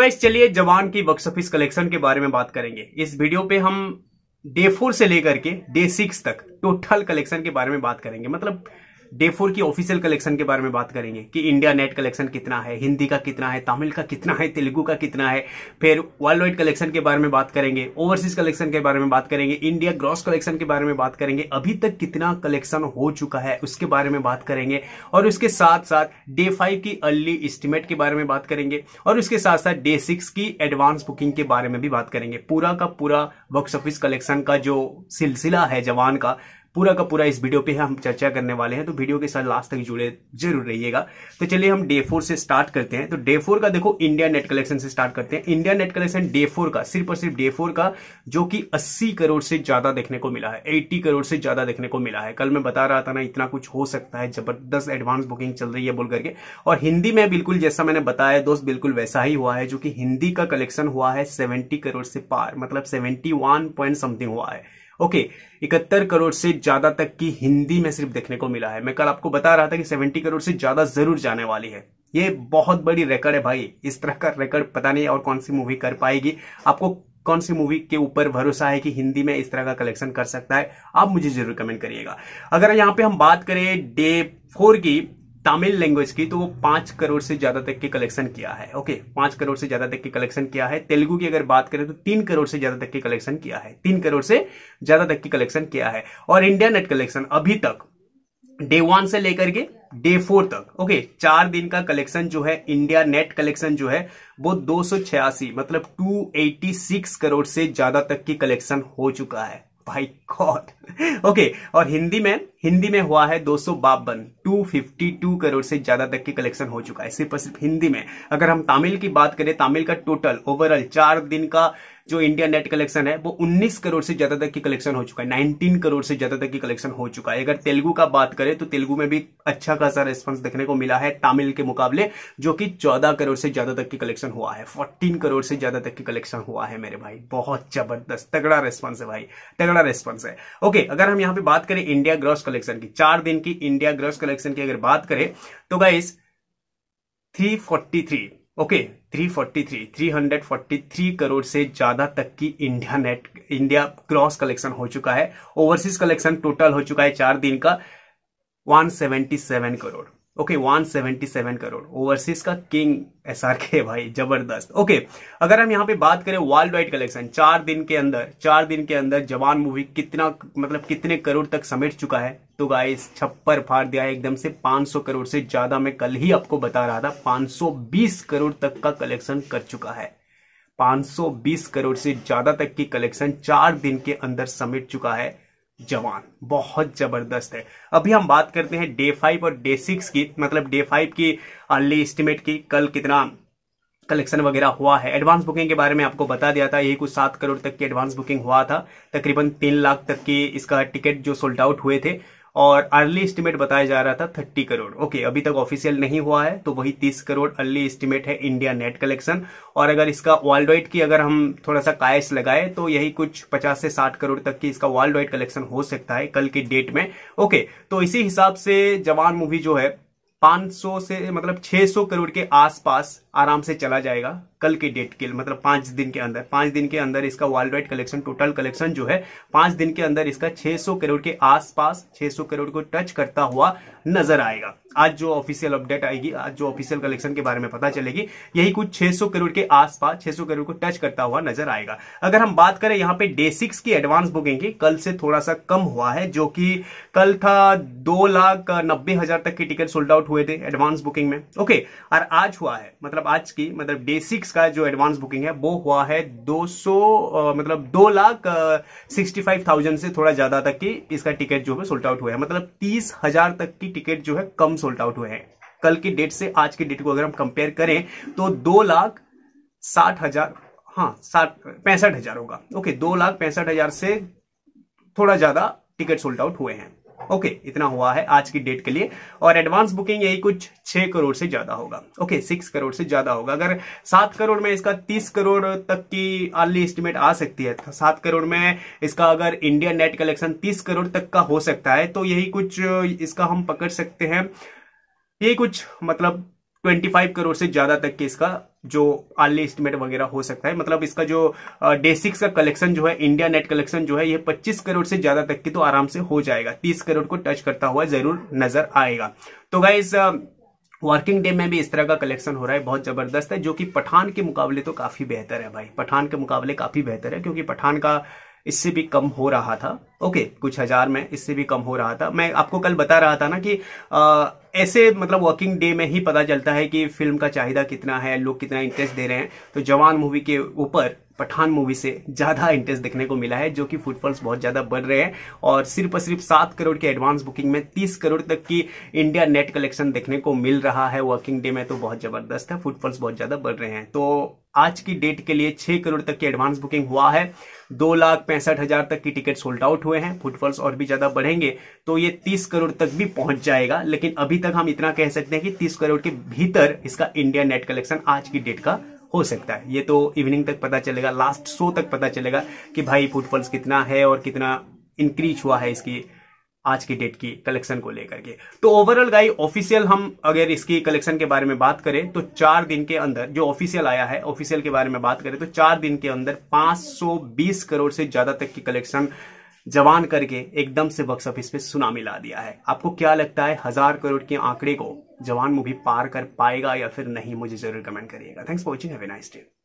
guys तो चलिए जवान की बॉक्स ऑफिस कलेक्शन के बारे में बात करेंगे इस वीडियो पे हम डे फोर से लेकर के डे सिक्स तक टोटल कलेक्शन के बारे में बात करेंगे मतलब डे फोर की ऑफिशियल कलेक्शन के बारे में बात करेंगे कि इंडिया नेट कलेक्शन कितना है हिंदी का कितना है तमिल का कितना है तेलुगु का कितना है फिर वर्ल्ड वाइड कलेक्शन के बारे में बात करेंगे ओवरसीज कलेक्शन के बारे में बात करेंगे इंडिया ग्रॉस कलेक्शन के बारे में बात करेंगे अभी तक कितना कलेक्शन हो चुका है उसके बारे में बात करेंगे और उसके साथ साथ डे फाइव की अर्ली एस्टिमेट के बारे में बात करेंगे और उसके साथ साथ डे सिक्स की एडवांस बुकिंग के बारे में भी बात करेंगे पूरा का पूरा बॉक्स ऑफिस कलेक्शन का जो सिलसिला है जवान का पूरा का पूरा इस वीडियो पे हम चर्चा करने वाले हैं तो वीडियो के साथ लास्ट तक जुड़े जरूर रहिएगा तो चलिए हम डे फोर से स्टार्ट करते हैं तो डे फोर का देखो इंडिया नेट कलेक्शन से स्टार्ट करते हैं India net collection day four का सिर्फ और सिर्फ डे फोर का जो कि अस्सी करोड़ से ज्यादा देखने को मिला है एट्टी करोड़ से ज्यादा देखने को मिला है कल मैं बता रहा था ना इतना कुछ हो सकता है जबरदस्त एडवांस बुकिंग चल रही है बोल करके और हिंदी में बिल्कुल जैसा मैंने बताया दोस्त बिल्कुल वैसा ही हुआ है जो कि हिंदी का कलेक्शन हुआ है सेवेंटी करोड़ से पार मतलब सेवेंटी वन पॉइंट समथिंग हुआ है ओके इकहत्तर करोड़ से ज्यादा तक की हिंदी में सिर्फ देखने को मिला है मैं कल आपको बता रहा था कि सेवेंटी करोड़ से ज्यादा जरूर जाने वाली है ये बहुत बड़ी रिकॉर्ड है भाई इस तरह का रिकॉर्ड पता नहीं और कौन सी मूवी कर पाएगी आपको कौन सी मूवी के ऊपर भरोसा है कि हिंदी में इस तरह का कलेक्शन कर सकता है आप मुझे जरूर कमेंट करिएगा अगर यहां पे हम बात करें डे फोर की तमिल लैंग्वेज की तो वो पांच करोड़ से ज्यादा तक के कलेक्शन किया है ओके पांच करोड़ से ज्यादा तक के कलेक्शन किया है तेलुगु की अगर बात करें तो तीन करोड़ से ज्यादा तक के कलेक्शन किया है तीन करोड़ से ज्यादा तक की कलेक्शन किया है और इंडिया नेट कलेक्शन अभी तक डे वन से लेकर के डे फोर तक ओके चार दिन का कलेक्शन जो है इंडिया नेट कलेक्शन जो है वो दो मतलब 286 करोड़ से ज्यादा तक की कलेक्शन हो चुका है बाई गॉड ओके और हिंदी में हिंदी में हुआ है दो सौ बावन टू फिफ्टी टू करोड़ से ज्यादा तक के कलेक्शन हो चुका है सिर्फ और सिर्फ हिंदी में अगर हम तमिल की बात करें तमिल का टोटल ओवरऑल चार दिन का जो इंडिया नेट कलेक्शन है वो 19 करोड़ से ज्यादा तक की कलेक्शन हो चुका है 19 करोड़ से ज्यादा तक की कलेक्शन हो चुका है अगर तेलुगु का बात करें तो तेलुगु में भी अच्छा खासा रेस्पॉन्स देखने को मिला है तमिल के मुकाबले जो कि चौदह करोड़ से ज्यादा तक की कलेक्शन हुआ है फोर्टीन करोड़ से ज्यादा तक की कलेक्शन हुआ है मेरे भाई बहुत जबरदस्त तगड़ा रेस्पॉन्स है भाई तगड़ा रेस्पॉन्स है ओके अगर हम यहाँ पे बात करें इंडिया ग्रॉस कलेक्शन की चार दिन की इंडिया ग्रॉस कलेक्शन की अगर बात करें तो गाइस 343 ओके हंड्रेड 343 343 करोड़ से ज्यादा तक की India net India gross collection हो चुका है ओवरसीज कलेक्शन टोटल हो चुका है चार दिन का 177 crore okay one seventy seven crore overseas का किंग एस आर के भाई जबरदस्त ओके अगर हम यहाँ पे बात करें वर्ल्ड वाइड कलेक्शन चार दिन के अंदर चार दिन के अंदर जवान मूवी कितना मतलब कितने करोड़ तक समेट चुका है तो गाइस छप्पर फाड़ दिया है एकदम से 500 करोड़ से ज्यादा मैं कल ही आपको बता रहा था 520 करोड़ तक का कलेक्शन कर चुका है 520 करोड़ से ज्यादा तक की कलेक्शन चार दिन के अंदर समेट चुका है जवान बहुत जबरदस्त है अभी हम बात करते हैं डे फाइव और डे सिक्स की मतलब डे फाइव की अर्ली एस्टिमेट की कल कितना कलेक्शन वगैरह हुआ है एडवांस बुकिंग के बारे में आपको बता दिया था यही कुछ सात करोड़ तक की एडवांस बुकिंग हुआ था तकरीबन तीन लाख तक की इसका टिकट जो सोल्ड आउट हुए थे और अर्ली एस्टिमेट बताया जा रहा था थर्टी करोड़ ओके अभी तक ऑफिशियल नहीं हुआ है तो वही तीस करोड़ अर्ली एस्टिमेट है इंडिया नेट कलेक्शन और अगर इसका वर्ल्ड वाइड की अगर हम थोड़ा सा कायस लगाए तो यही कुछ पचास से साठ करोड़ तक की इसका वर्ल्ड वाइड कलेक्शन हो सकता है कल की डेट में ओके तो इसी हिसाब से जवान मूवी जो है 500 से मतलब 600 करोड़ के आसपास आराम से चला जाएगा कल के डेट के मतलब पांच दिन के अंदर पांच दिन के अंदर इसका worldwide collection total collection जो है पांच दिन के अंदर इसका 600 करोड़ के आसपास 600 करोड़ को टच करता हुआ नजर आएगा आज जो ऑफिशियल अपडेट आएगी आज जो ऑफिशियल कलेक्शन के बारे में पता चलेगी यही कुछ 600 करोड़ के आसपास 600 करोड़ को टच करता हुआ नजर आएगा अगर हम बात करें यहाँ पे डे सिक्स की एडवांस बुकिंग की कल से थोड़ा सा कम हुआ है जो कि कल था दो लाख नब्बे हजार तक के टिकट सोल्ड आउट हुए थे एडवांस बुकिंग में ओके और आज हुआ है मतलब आज की मतलब डे सिक्स सिक्स का जो एडवांस बुकिंग है वो हुआ है 200 सौ मतलब दो लाख सिक्सटी फाइव थाउजेंड से थोड़ा ज्यादा तक की इसका टिकट जो है सोल्ट आउट हुआ है मतलब तीस हजार तक की टिकट जो है कम सोल्ट आउट हुए हैं कल की डेट से आज की डेट को अगर हम कंपेयर करें तो दो लाख साठ हजार हाँ साठ पैंसठ हजार होगा ओके दो लाख पैंसठ हजार से थोड़ा ज्यादा टिकट सोल्ड आउट हुए हैं ओके okay, इतना हुआ है आज की डेट के लिए और एडवांस बुकिंग यही कुछ छह करोड़ से ज्यादा होगा ओके okay, सिक्स करोड़ से ज्यादा होगा अगर सात करोड़ में इसका तीस करोड़ तक की आर्ली एस्टिमेट आ सकती है तो सात करोड़ में इसका अगर इंडिया नेट कलेक्शन तीस करोड़ तक का हो सकता है तो यही कुछ इसका हम पकड़ सकते हैं यही कुछ मतलब 25 करोड़ से ज्यादा तक के इसका जो आर्ली एस्टिमेट वगैरह हो सकता है मतलब इसका जो डे सिक्स का कलेक्शन जो है इंडिया नेट कलेक्शन जो है ये 25 करोड़ से ज्यादा तक की तो आराम से हो जाएगा 30 करोड़ को टच करता हुआ जरूर नजर आएगा तो गाइज वर्किंग डे में भी इस तरह का कलेक्शन हो रहा है बहुत जबरदस्त है जो कि पठान के मुकाबले तो काफी बेहतर है भाई पठान के मुकाबले काफी बेहतर है क्योंकि पठान का इससे भी कम हो रहा था ओके कुछ हजार में इससे भी कम हो रहा था मैं आपको कल बता रहा था ना कि आ, ऐसे मतलब वर्किंग डे में ही पता चलता है कि फिल्म का चाहिदा कितना है लोग कितना इंटरेस्ट दे रहे हैं तो जवान मूवी के ऊपर पठान मूवी से ज्यादा इंटरेस्ट देखने को मिला है जो कि फुटफॉल्स बहुत ज्यादा बढ़ रहे हैं और सिर्फ और सिर्फ सात करोड़ के एडवांस बुकिंग में तीस करोड़ तक की इंडिया नेट कलेक्शन देखने को मिल रहा है वर्किंग डे में तो बहुत जबरदस्त है फुटफॉल्स बहुत ज्यादा बढ़ रहे हैं तो आज की डेट के लिए छह करोड़ तक की एडवांस बुकिंग हुआ है दो लाख पैंसठ हजार तक की टिकट सोल्ड आउट हुए हैं फुटफॉल्स और भी ज्यादा बढ़ेंगे तो ये तीस करोड़ तक भी पहुंच जाएगा लेकिन अभी तक हम इतना कह सकते हैं कि तीस करोड़ के भीतर इसका इंडिया नेट कलेक्शन आज की डेट का हो सकता है ये तो इवनिंग तक पता चलेगा लास्ट शो तक पता चलेगा कि भाई फुटफॉल्स कितना है और कितना इंक्रीज हुआ है इसकी आज की डेट की कलेक्शन को लेकर के तो ओवरऑल गाई ऑफिशियल हम अगर इसकी कलेक्शन के बारे में बात करें तो चार दिन के अंदर जो ऑफिशियल आया है ऑफिशियल के बारे में बात करें तो चार दिन के अंदर 520 करोड़ से ज्यादा तक की कलेक्शन जवान करके एकदम से बॉक्स ऑफिस पे सुनामी ला दिया है आपको क्या लगता है हजार करोड़ के आंकड़े को जवान मूवी पार कर पाएगा या फिर नहीं मुझे जरूर कमेंट करिएगा thanks for watching have nice day